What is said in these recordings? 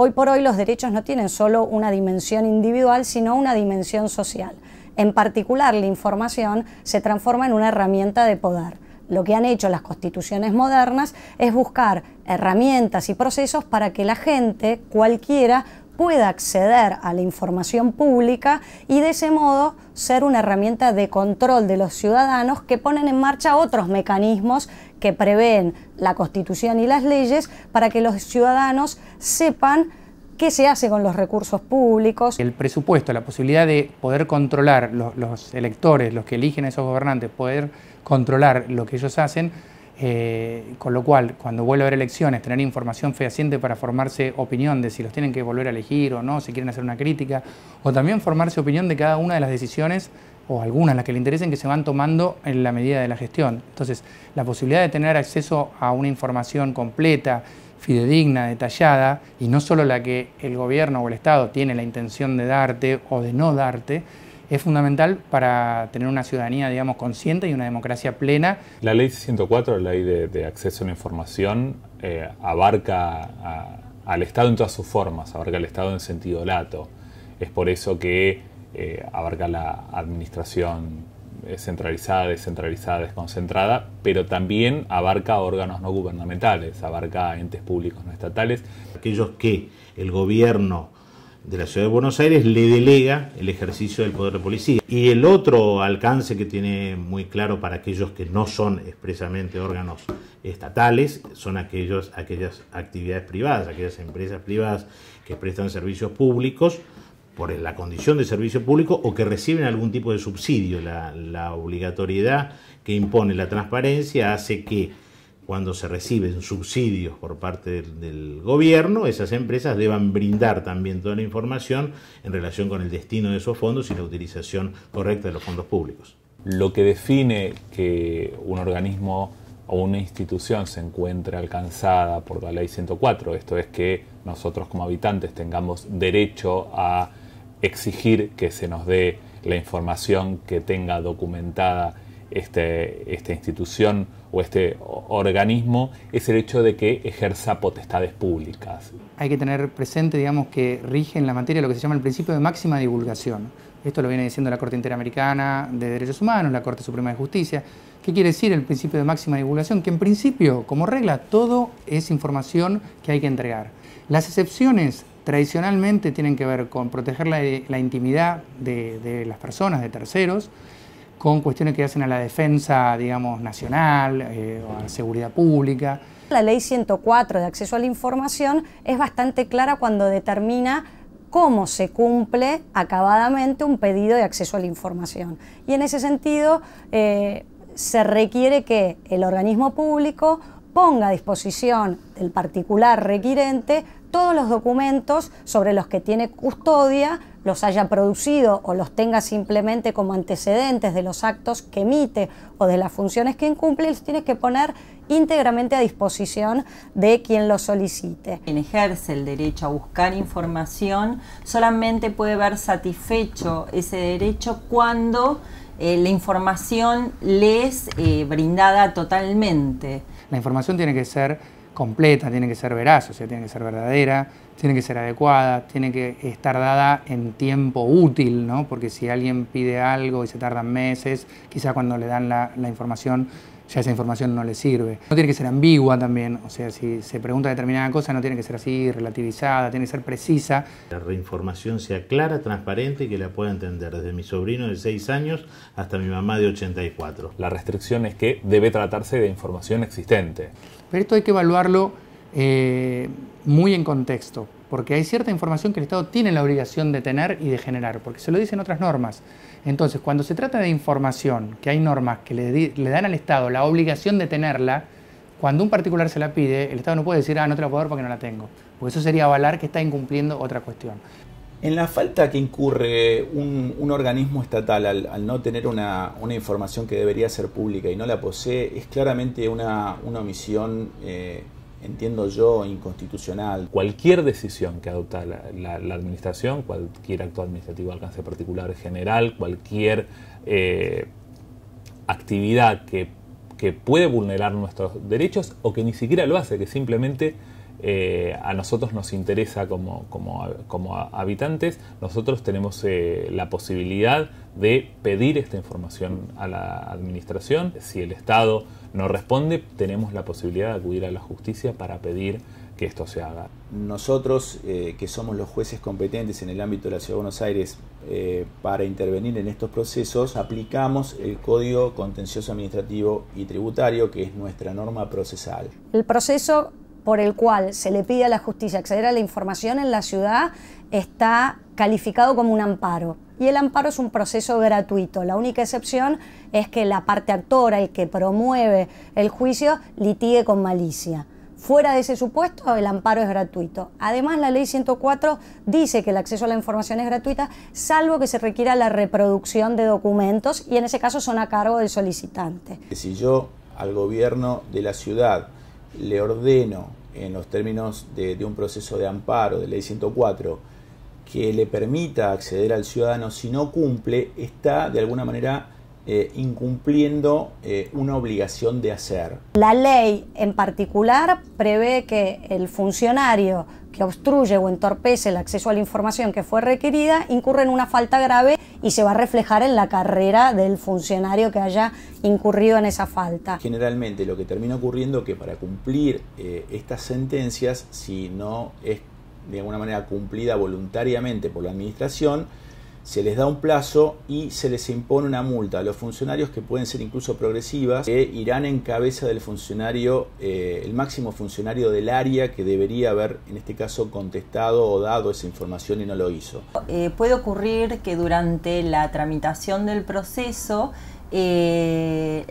Hoy por hoy los derechos no tienen solo una dimensión individual, sino una dimensión social. En particular, la información se transforma en una herramienta de poder. Lo que han hecho las constituciones modernas es buscar herramientas y procesos para que la gente, cualquiera, pueda acceder a la información pública y de ese modo ser una herramienta de control de los ciudadanos que ponen en marcha otros mecanismos que prevén la Constitución y las leyes para que los ciudadanos sepan qué se hace con los recursos públicos. El presupuesto, la posibilidad de poder controlar los, electores, los que eligen a esos gobernantes, poder controlar lo que ellos hacen, eh, con lo cual, cuando vuelva a haber elecciones, tener información fehaciente para formarse opinión de si los tienen que volver a elegir o no, si quieren hacer una crítica, o también formarse opinión de cada una de las decisiones o algunas las que le interesen, que se van tomando en la medida de la gestión. Entonces, la posibilidad de tener acceso a una información completa, fidedigna, detallada, y no solo la que el gobierno o el Estado tiene la intención de darte o de no darte, es fundamental para tener una ciudadanía, digamos, consciente y una democracia plena. La ley 104, la ley de, acceso a la información, eh, abarca al Estado en todas sus formas, abarca al Estado en sentido lato. Es por eso que eh, abarca la administración eh, centralizada, descentralizada, desconcentrada, pero también abarca órganos no gubernamentales, abarca entes públicos no estatales. Aquellos que el gobierno de la Ciudad de Buenos Aires le delega el ejercicio del poder de policía. Y el otro alcance que tiene muy claro para aquellos que no son expresamente órganos estatales son aquellos, aquellas actividades privadas, aquellas empresas privadas que prestan servicios públicos por la condición de servicio público o que reciben algún tipo de subsidio. La, obligatoriedad que impone la transparencia hace que cuando se reciben subsidios por parte del, gobierno, esas empresas deban brindar también toda la información en relación con el destino de esos fondos y la utilización correcta de los fondos públicos. Lo que define que un organismo o una institución se encuentre alcanzada por la ley 104, esto es que nosotros como habitantes tengamos derecho a exigir que se nos dé la información que tenga documentada este, esta institución o este organismo es el hecho de que ejerza potestades públicas. Hay que tener presente, digamos, que rige en la materia lo que se llama el principio de máxima divulgación. Esto lo viene diciendo la Corte Interamericana de Derechos Humanos, la Corte Suprema de Justicia. ¿Qué quiere decir el principio de máxima divulgación? Que en principio, como regla, todo es información que hay que entregar. Las excepciones tradicionalmente tienen que ver con proteger la, intimidad de, las personas, de terceros, con cuestiones que hacen a la defensa, digamos, nacional eh, o a la seguridad pública. La ley 104 de acceso a la información es bastante clara cuando determina cómo se cumple acabadamente un pedido de acceso a la información. Y en ese sentido, eh, se requiere que el organismo público ponga a disposición del particular requirente todos los documentos sobre los que tiene custodia, los haya producido o los tenga simplemente como antecedentes de los actos que emite o de las funciones que incumple, los tiene que poner íntegramente a disposición de quien lo solicite. Quien ejerce el derecho a buscar información solamente puede ver satisfecho ese derecho cuando eh, la información le es eh, brindada totalmente. La información tiene que ser completa, tiene que ser veraz, o sea, tiene que ser verdadera, tiene que ser adecuada, tiene que estar dada en tiempo útil, ¿no? Porque si alguien pide algo y se tardan meses, quizá cuando le dan la, información ya esa información no le sirve. No tiene que ser ambigua también, o sea, si se pregunta determinada cosa no tiene que ser así relativizada, tiene que ser precisa. La reinformación sea clara, transparente y que la pueda entender desde mi sobrino de 6 años hasta mi mamá de 84. La restricción es que debe tratarse de información existente. Pero esto hay que evaluarlo eh, muy en contexto, porque hay cierta información que el Estado tiene la obligación de tener y de generar, porque se lo dicen otras normas. Entonces, cuando se trata de información, que hay normas que le, le dan al Estado la obligación de tenerla, cuando un particular se la pide, el Estado no puede decir, ah, no te la puedo porque no la tengo, porque eso sería avalar que está incumpliendo otra cuestión. En la falta que incurre un, organismo estatal al, no tener una, información que debería ser pública y no la posee, es claramente una, omisión, eh, entiendo yo, inconstitucional. Cualquier decisión que adopta la, administración, cualquier acto administrativo de alcance particular general, cualquier eh, actividad que, que puede vulnerar nuestros derechos o que ni siquiera lo hace, que simplemente eh, a nosotros nos interesa como, como, habitantes, nosotros tenemos eh, la posibilidad de pedir esta información a la administración. Si el Estado no responde, tenemos la posibilidad de acudir a la justicia para pedir que esto se haga. Nosotros, eh, que somos los jueces competentes en el ámbito de la Ciudad de Buenos Aires para intervenir en estos procesos, aplicamos el Código Contencioso Administrativo y Tributario, que es nuestra norma procesal. El proceso por el cual se le pide a la justicia acceder a la información en la ciudad está calificado como un amparo. Y el amparo es un proceso gratuito. La única excepción es que la parte actora, el que promueve el juicio, litigue con malicia. Fuera de ese supuesto, el amparo es gratuito. Además, la ley 104 dice que el acceso a la información es gratuita, salvo que se requiera la reproducción de documentos y en ese caso son a cargo del solicitante. Si yo al gobierno de la ciudad le ordeno en los términos de, un proceso de amparo de ley 104 que le permita acceder al ciudadano si no cumple está de alguna manera eh, incumpliendo eh, una obligación de hacer. La ley en particular prevé que el funcionario que obstruye o entorpece el acceso a la información que fue requerida incurre en una falta grave y se va a reflejar en la carrera del funcionario que haya incurrido en esa falta. Generalmente lo que termina ocurriendo es que para cumplir eh, estas sentencias, si no es de alguna manera cumplida voluntariamente por la administración, se les da un plazo y se les impone una multa a los funcionarios que pueden ser incluso progresivas, que irán en cabeza del funcionario, eh, el máximo funcionario del área que debería haber, en este caso, contestado o dado esa información y no lo hizo. Eh, puede ocurrir que durante la tramitación del proceso eh,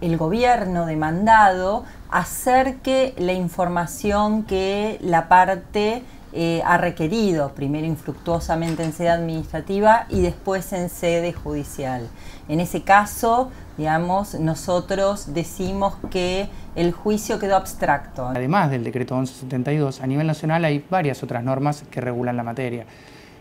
el, gobierno demandado acerque la información que la parte eh, ha requerido, primero infructuosamente en sede administrativa y después en sede judicial. En ese caso, digamos, nosotros decimos que el juicio quedó abstracto. Además del decreto 1172, a nivel nacional hay varias otras normas que regulan la materia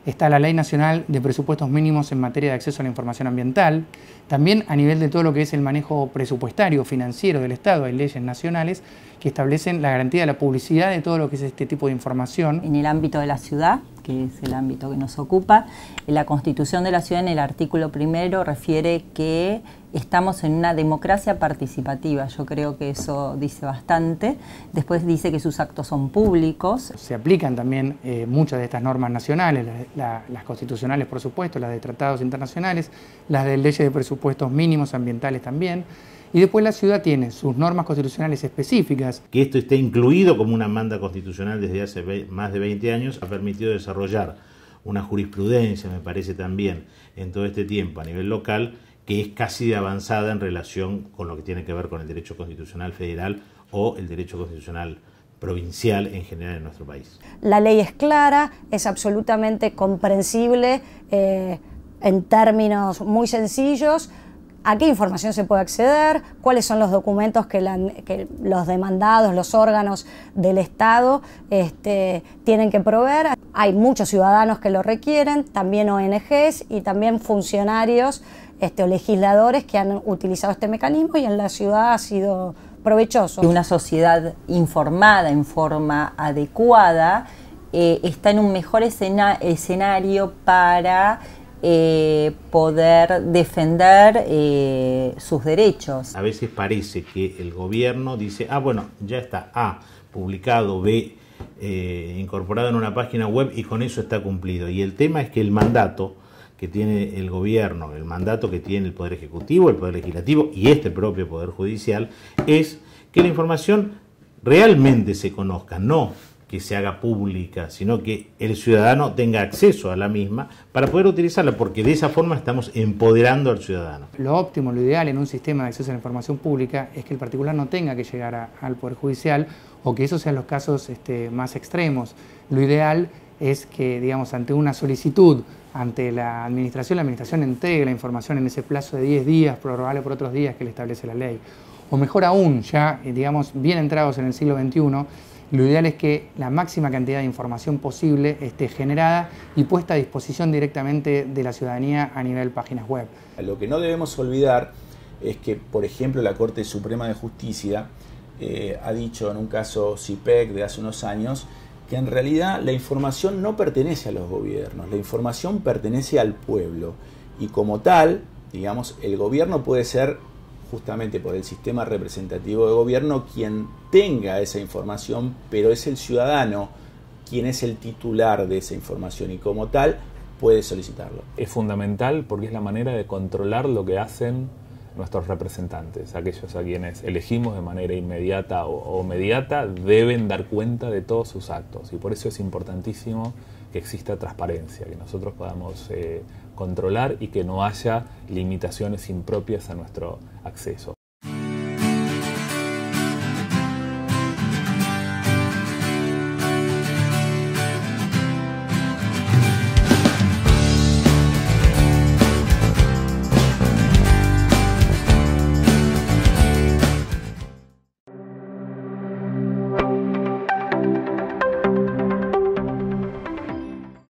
está la Ley Nacional de Presupuestos Mínimos en materia de acceso a la información ambiental, también a nivel de todo lo que es el manejo presupuestario, financiero del Estado, hay leyes nacionales que establecen la garantía de la publicidad de todo lo que es este tipo de información. En el ámbito de la ciudad, que es el ámbito que nos ocupa, eh, la Constitución de la Ciudad en el artículo primero refiere que estamos en una democracia participativa, yo creo que eso dice bastante. Después dice que sus actos son públicos. Se aplican también eh, muchas de estas normas nacionales, las constitucionales por supuesto, las de tratados internacionales, las de leyes de presupuestos mínimos ambientales también. Y después la ciudad tiene sus normas constitucionales específicas. Que esto esté incluido como una manda constitucional desde hace más de 20 años ha permitido desarrollar una jurisprudencia, me parece también, en todo este tiempo a nivel local, que es casi de avanzada en relación con lo que tiene que ver con el derecho constitucional federal o el derecho constitucional provincial en general en nuestro país. La ley es clara, es absolutamente comprensible eh, en términos muy sencillos, a qué información se puede acceder, cuáles son los documentos que, los demandados, los órganos del Estado este, tienen que proveer. Hay muchos ciudadanos que lo requieren, también ONGs y también funcionarios este, o legisladores que han utilizado este mecanismo y en la ciudad ha sido provechoso. Una sociedad informada en forma adecuada eh, está en un mejor escenario para eh, poder defender eh, sus derechos. A veces parece que el gobierno dice, ah, bueno, ya está A publicado, B eh, incorporado en una página web y con eso está cumplido. Y el tema es que el mandato que tiene el gobierno, el mandato que tiene el Poder Ejecutivo, el Poder Legislativo y este propio Poder Judicial es que la información realmente se conozca, no que se haga pública, sino que el ciudadano tenga acceso a la misma para poder utilizarla, porque de esa forma estamos empoderando al ciudadano. Lo óptimo, lo ideal en un sistema de acceso a la información pública es que el particular no tenga que llegar al Poder Judicial o que esos sean los casos este, más extremos. Lo ideal es que, digamos, ante una solicitud, ante la Administración, la Administración entregue la información en ese plazo de 10 días, prorrogable por otros días que le establece la ley. O mejor aún, ya, eh, digamos, bien entrados en el siglo XXI, lo ideal es que la máxima cantidad de información posible esté generada y puesta a disposición directamente de la ciudadanía a nivel páginas web. Lo que no debemos olvidar es que, por ejemplo, la Corte Suprema de Justicia eh, ha dicho en un caso CIPEC e de hace unos años que en realidad la información no pertenece a los gobiernos, la información pertenece al pueblo y como tal, digamos, el gobierno puede ser justamente por el sistema representativo de gobierno quien tenga esa información, pero es el ciudadano quien es el titular de esa información y como tal puede solicitarlo. Es fundamental porque es la manera de controlar lo que hacen nuestros representantes, aquellos a quienes elegimos de manera inmediata o, mediata, deben dar cuenta de todos sus actos y por eso es importantísimo que exista transparencia, que nosotros podamos eh, controlar y que no haya limitaciones impropias a nuestro acceso.